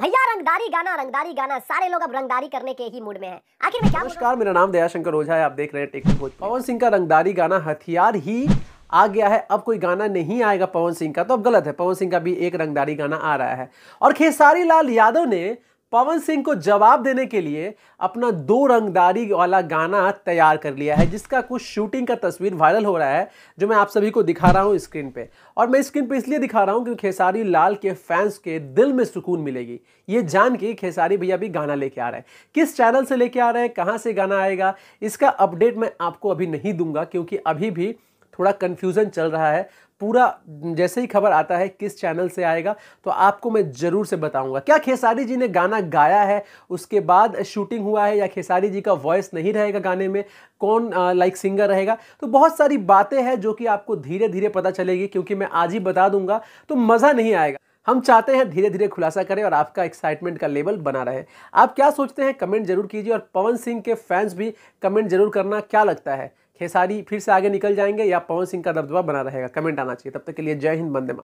भैया रंगदारी गाना रंगदारी गाना सारे लोग अब रंगदारी करने के ही मूड में हैं आखिर में क्या नमस्कार मेरा नाम दयाशंकर ओझा है आप देख रहे हैं टेक्निक भोज पवन सिंह का रंगदारी गाना हथियार ही आ गया है अब कोई गाना नहीं आएगा पवन सिंह का तो अब गलत है पवन सिंह का भी एक रंगदारी गाना आ रहा है और खेसारी लाल यादव ने पवन सिंह को जवाब देने के लिए अपना दो रंगदारी वाला गाना तैयार कर लिया है जिसका कुछ शूटिंग का तस्वीर वायरल हो रहा है जो मैं आप सभी को दिखा रहा हूँ स्क्रीन पे और मैं स्क्रीन पे इसलिए दिखा रहा हूँ क्योंकि खेसारी लाल के फैंस के दिल में सुकून मिलेगी ये जान के खेसारी भैया भी गाना लेके आ रहे हैं किस चैनल से लेके आ रहे हैं कहाँ से गाना आएगा इसका अपडेट मैं आपको अभी नहीं दूंगा क्योंकि अभी भी थोड़ा कन्फ्यूज़न चल रहा है पूरा जैसे ही खबर आता है किस चैनल से आएगा तो आपको मैं ज़रूर से बताऊंगा क्या खेसारी जी ने गाना गाया है उसके बाद शूटिंग हुआ है या खेसारी जी का वॉइस नहीं रहेगा गाने में कौन लाइक सिंगर रहेगा तो बहुत सारी बातें हैं जो कि आपको धीरे धीरे पता चलेगी क्योंकि मैं आज ही बता दूंगा तो मज़ा नहीं आएगा हम चाहते हैं धीरे धीरे खुलासा करें और आपका एक्साइटमेंट का लेवल बना रहे आप क्या सोचते हैं कमेंट जरूर कीजिए और पवन सिंह के फैंस भी कमेंट जरूर करना क्या लगता है खेसारी फिर से आगे निकल जाएंगे या पवन सिंह का दबदबा बना रहेगा कमेंट आना चाहिए तब तक के लिए जय हिंद बंदे